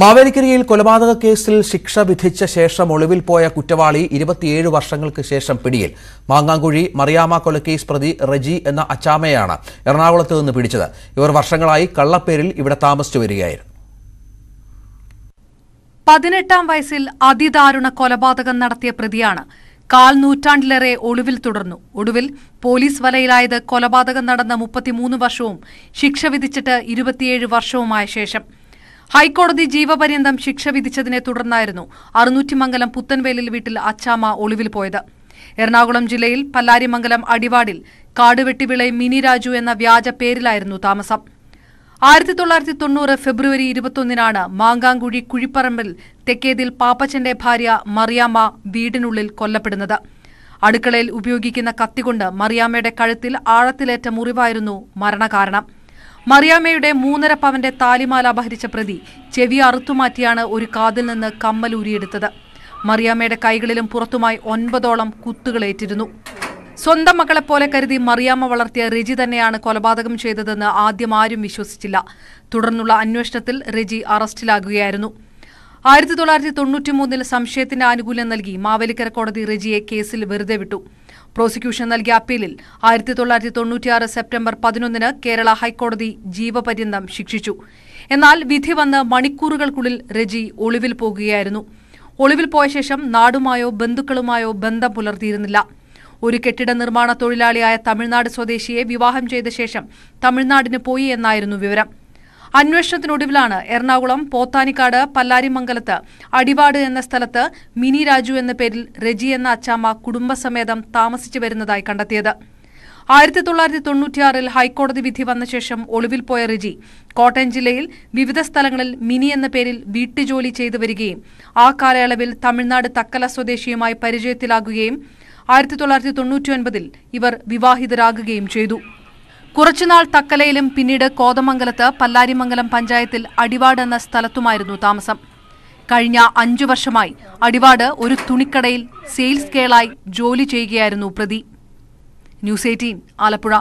മാവേലിക്കരയിൽ കൊലപാതക കേസിൽ ശിക്ഷ വിധിച്ച ശേഷം ഒളിവിൽ പോയ കുറ്റവാളി ഇരുപത്തിയേഴ് വർഷങ്ങൾക്ക് ശേഷം പിടിയിൽ മാങ്ങാങ്കുഴി മറിയാമ കൊലക്കേസ് പ്രതി റജി എന്ന അച്ചാമയാണ് എറണാകുളത്ത് നിന്ന് പിടിച്ചത് ഇവർ വർഷങ്ങളായി കള്ളപ്പേരിൽ ഇവിടെ താമസിച്ചു വരികയായിരുന്നു പതിനെട്ടാം വയസ്സിൽ അതിദാരുണ കൊലപാതകം നടത്തിയ പ്രതിയാണ് കാൽ നൂറ്റാണ്ടിലേറെ ഒളിവിൽ തുടർന്നു ഒടുവിൽ പോലീസ് വലയിലായത് കൊലപാതകം നടന്ന മുപ്പത്തിമൂന്ന് വർഷവും ശിക്ഷ വിധിച്ചിട്ട് ഇരുപത്തിയേഴ് വർഷവുമായ ശേഷം ഹൈക്കോടതി ജീവപര്യന്തം ശിക്ഷ വിധിച്ചതിനെ തുടർന്നായിരുന്നു അറുനൂറ്റിമംഗലം പുത്തൻവേലിൽ വീട്ടിൽ അച്ചാമ്മ ഒളിവിൽ പോയത് എറണാകുളം ജില്ലയിൽ പല്ലാരിമംഗലം അടിവാടിൽ കാടുവെട്ടിവിളെ മിനി രാജു എന്ന വ്യാജ പേരിലായിരുന്നു താമസം ആയിരത്തി തൊള്ളായിരത്തി തൊണ്ണൂറ് ഫെബ്രുവരി ഇരുപത്തൊന്നിനാണ് മാങ്കാങ്കുഴി കുഴിപ്പറമ്പിൽ തെക്കേതിൽ പാപ്പച്ചന്റെ ഭാര്യ മറിയാമ്മ വീടിനുള്ളിൽ കൊല്ലപ്പെടുന്നത് അടുക്കളയിൽ ഉപയോഗിക്കുന്ന കത്തികൊണ്ട് മറിയാമ്മയുടെ കഴുത്തിൽ ആഴത്തിലേറ്റ മുറിവായിരുന്നു മരണകാരണം മറിയാമ്മയുടെ മൂന്നര പവന്റെ താലിമാല അപഹരിച്ച പ്രതി ചെവി അറുത്തുമാറ്റിയാണ് ഒരു കാതിൽ നിന്ന് കമ്മൽ ഊരിയെടുത്തത് മറിയാമ്മയുടെ കൈകളിലും പുറത്തുമായി ഒൻപതോളം കുത്തുകളേറ്റിരുന്നു സ്വന്തം മകളെപ്പോലെ കരുതി മറിയാമ്മ വളർത്തിയ രജി തന്നെയാണ് കൊലപാതകം ചെയ്തതെന്ന് ആദ്യം ആരും വിശ്വസിച്ചില്ല തുടർന്നുള്ള അന്വേഷണത്തിൽ രജി അറസ്റ്റിലാകുകയായിരുന്നു ആയിരത്തി തൊള്ളായിരത്തി തൊണ്ണൂറ്റിമൂന്നിൽ സംശയത്തിന്റെ ആനുകൂല്യം നൽകി മാവേലിക്കര കോടതി രജിയെ കേസിൽ വെറുതെ വിട്ടു പ്രോസിക്യൂഷൻ നൽകിയ അപ്പീലിൽ ആയിരത്തി തൊള്ളായിരത്തി തൊണ്ണൂറ്റിയാറ് സെപ്റ്റംബർ പതിനൊന്നിന് കേരള ഹൈക്കോടതി ജീവപര്യന്തം ശിക്ഷിച്ചു എന്നാൽ വിധി വന്ന് മണിക്കൂറുകൾക്കുള്ളിൽ രജി ഒളിവിൽ പോകുകയായിരുന്നു ഒളിവിൽ പോയ ശേഷം നാടുമായോ ബന്ധുക്കളുമായോ ബന്ധം പുലർത്തിയിരുന്നില്ല ഒരു കെട്ടിട നിർമ്മാണ തൊഴിലാളിയായ തമിഴ്നാട് സ്വദേശിയെ വിവാഹം ചെയ്ത ശേഷം തമിഴ്നാടിന് പോയി എന്നായിരുന്നു വിവരം അന്വേഷണത്തിനൊടുവിലാണ് എറണാകുളം പോത്താനിക്കാട് പല്ലാരിമംഗലത്ത് അടിവാട് എന്ന സ്ഥലത്ത് മിനി രാജു എന്ന പേരിൽ റെജി എന്ന അച്ചാമ്മ കുടുംബസമേതം താമസിച്ചു വരുന്നതായി കണ്ടെത്തിയത് ആയിരത്തി തൊള്ളായിരത്തി തൊണ്ണൂറ്റിയാറിൽ ഹൈക്കോടതി വിധി വന്ന ശേഷം ഒളിവിൽ പോയ റിജി കോട്ടയം ജില്ലയിൽ വിവിധ സ്ഥലങ്ങളിൽ മിനി എന്ന പേരിൽ വീട്ടുജോലി ചെയ്തു വരികയും ആ കാലയളവിൽ തമിഴ്നാട് തക്കല സ്വദേശിയുമായി പരിചയത്തിലാകുകയും ആയിരത്തി തൊള്ളായിരത്തി തൊണ്ണൂറ്റിയൊൻപതിൽ ഇവർ വിവാഹിതരാകുകയും ചെയ്തു കുറച്ചുനാൾ തക്കലയിലും പിന്നീട് കോതമംഗലത്ത് പല്ലാരിമംഗലം പഞ്ചായത്തിൽ അടിവാട് എന്ന സ്ഥലത്തുമായിരുന്നു താമസം കഴിഞ്ഞ അഞ്ചു വർഷമായി അടിവാട് ഒരു തുണിക്കടയിൽ സെയിൽസ് കേളായി ജോലി ചെയ്യുകയായിരുന്നു പ്രതി ന്യൂസ് എയ്റ്റീൻ ആലപ്പുഴ